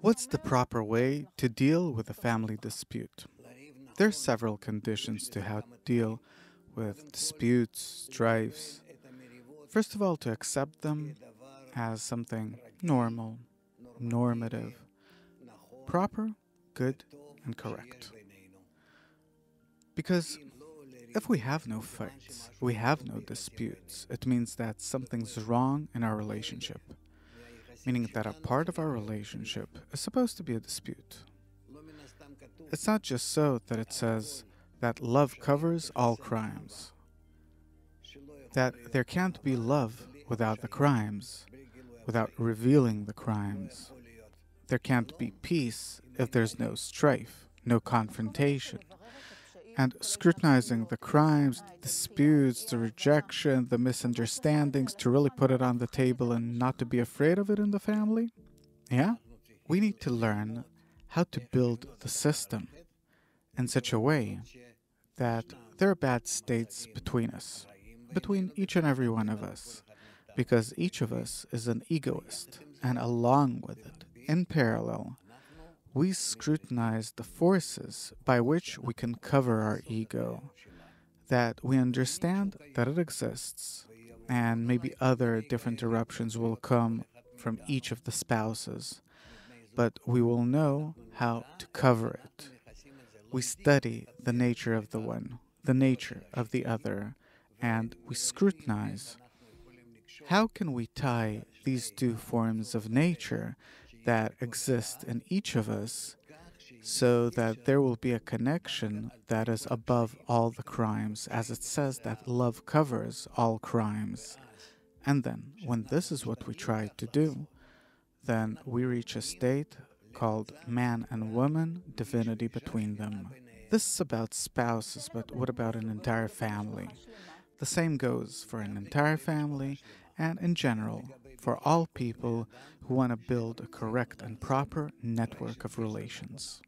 What's the proper way to deal with a family dispute? There are several conditions to how to deal with disputes, strifes. First of all, to accept them as something normal, normative, proper, good, and correct. Because if we have no fights, we have no disputes, it means that something's wrong in our relationship meaning that a part of our relationship is supposed to be a dispute. It's not just so that it says that love covers all crimes, that there can't be love without the crimes, without revealing the crimes. There can't be peace if there's no strife, no confrontation and scrutinizing the crimes, the disputes, the rejection, the misunderstandings to really put it on the table and not to be afraid of it in the family? Yeah? We need to learn how to build the system in such a way that there are bad states between us, between each and every one of us, because each of us is an egoist, and along with it, in parallel, we scrutinize the forces by which we can cover our ego, that we understand that it exists, and maybe other different eruptions will come from each of the spouses, but we will know how to cover it. We study the nature of the one, the nature of the other, and we scrutinize. How can we tie these two forms of nature that exist in each of us so that there will be a connection that is above all the crimes, as it says that love covers all crimes. And then, when this is what we try to do, then we reach a state called man and woman, divinity between them. This is about spouses, but what about an entire family? The same goes for an entire family and in general for all people who want to build a correct and proper network of relations.